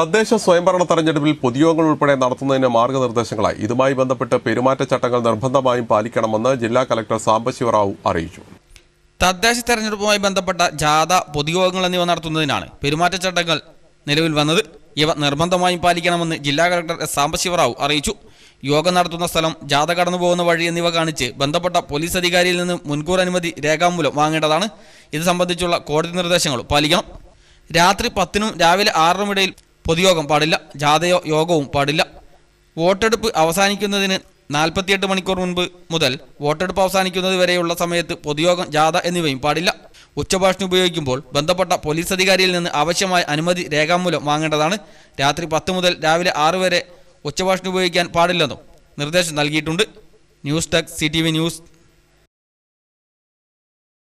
തദ്ദേശ സ്വയംഭരണ തെരഞ്ഞെടുപ്പിൽ പൊതുയോഗങ്ങൾ ഉൾപ്പെടെ നടത്തുന്നതിന് മാർഗനിർദ്ദേശങ്ങളായി ഇതുമായി ബന്ധപ്പെട്ട് പെരുമാറ്റച്ചട്ടങ്ങൾ നിർബന്ധമായും പാലിക്കണമെന്ന് ജില്ലാ കലക്ടർ സാംബശിവറാവു അറിയിച്ചു തദ്ദേശ തെരഞ്ഞെടുപ്പുമായി ബന്ധപ്പെട്ട ജാഥ പൊതുയോഗങ്ങൾ എന്നിവ നടത്തുന്നതിനാണ് പെരുമാറ്റച്ചട്ടങ്ങൾ നിലവിൽ വന്നത് ഇവ നിർബന്ധമായും പാലിക്കണമെന്ന് ജില്ലാ കലക്ടർ എസ് സാംബശിവറാവു അറിയിച്ചു യോഗം നടത്തുന്ന സ്ഥലം ജാഥ കടന്നു പോകുന്ന വഴി എന്നിവ കാണിച്ച് ബന്ധപ്പെട്ട പോലീസ് അധികാരിയിൽ നിന്ന് മുൻകൂർ അനുമതി രേഖാമൂലം വാങ്ങേണ്ടതാണ് ഇത് സംബന്ധിച്ചുള്ള കോടതി നിർദ്ദേശങ്ങൾ പാലിക്കണം രാത്രി പത്തിനും രാവിലെ ആറിനും ഇടയിൽ പൊതുയോഗം പാടില്ല ജാതയോ യോഗവും പാടില്ല വോട്ടെടുപ്പ് അവസാനിക്കുന്നതിന് നാൽപ്പത്തിയെട്ട് മണിക്കൂർ മുൻപ് മുതൽ വോട്ടെടുപ്പ് അവസാനിക്കുന്നത് വരെയുള്ള സമയത്ത് പൊതുയോഗം ജാഥ എന്നിവയും പാടില്ല ഉച്ചഭാഷണി ഉപയോഗിക്കുമ്പോൾ ബന്ധപ്പെട്ട പോലീസ് അധികാരിയിൽ നിന്ന് ആവശ്യമായ അനുമതി രേഖാമൂലം വാങ്ങേണ്ടതാണ് രാത്രി പത്ത് മുതൽ രാവിലെ ആറ് വരെ ഉച്ചഭാഷണി ഉപയോഗിക്കാൻ പാടില്ലെന്നും നിർദ്ദേശം നൽകിയിട്ടുണ്ട് news desk C T V news